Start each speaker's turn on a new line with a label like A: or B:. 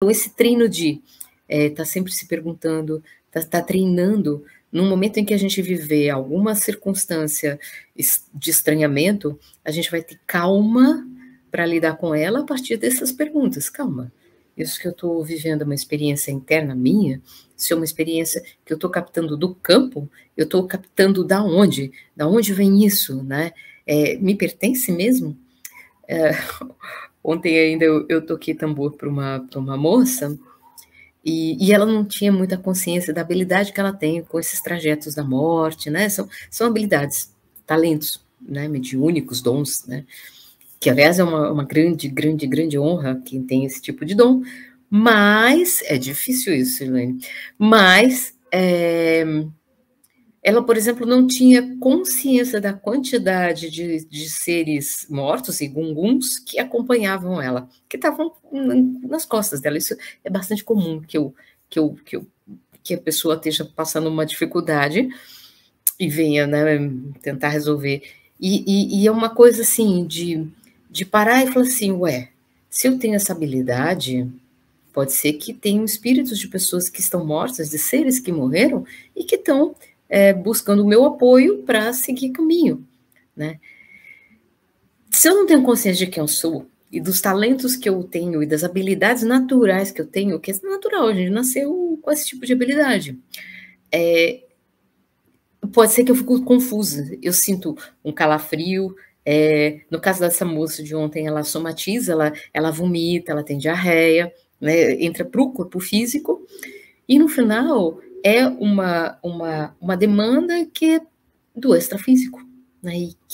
A: Então, esse treino de estar é, tá sempre se perguntando, estar tá, tá treinando, no momento em que a gente viver alguma circunstância de estranhamento, a gente vai ter calma para lidar com ela a partir dessas perguntas. Calma, isso que eu estou vivendo é uma experiência interna minha? Se é uma experiência que eu estou captando do campo, eu estou captando da onde? Da onde vem isso, né? É, me pertence mesmo? É, ontem ainda eu, eu toquei tambor para uma, uma moça e, e, ela não tinha muita consciência da habilidade que ela tem com esses trajetos da morte, né? São, são habilidades, talentos, né? Mediúnicos, dons, né? Que, aliás, é uma, uma grande, grande, grande honra quem tem esse tipo de dom, mas é difícil isso, Ilene. Mas é, ela, por exemplo, não tinha consciência da quantidade de, de seres mortos e gunguns que acompanhavam ela, que estavam nas costas dela. Isso é bastante comum que, eu, que, eu, que, eu, que a pessoa esteja passando uma dificuldade e venha né, tentar resolver. E, e, e, é uma coisa assim de, de parar e falar assim: ué, se eu tenho essa habilidade, pode ser que tenham espíritos de pessoas que estão mortas, de seres que morreram e que estão é, buscando o meu apoio para seguir caminho, né? Se eu não tenho consciência de quem eu sou e dos talentos que eu tenho e das habilidades naturais que eu tenho, que é natural, a gente nasceu com esse tipo de habilidade, é, pode ser que eu fico confusa, eu sinto um calafrio, é, no caso dessa moça de ontem, ela somatiza, ela, ela vomita, ela tem diarreia, né, entra para o corpo físico, e no final é uma, uma, uma demanda que é do extrafísico, né, e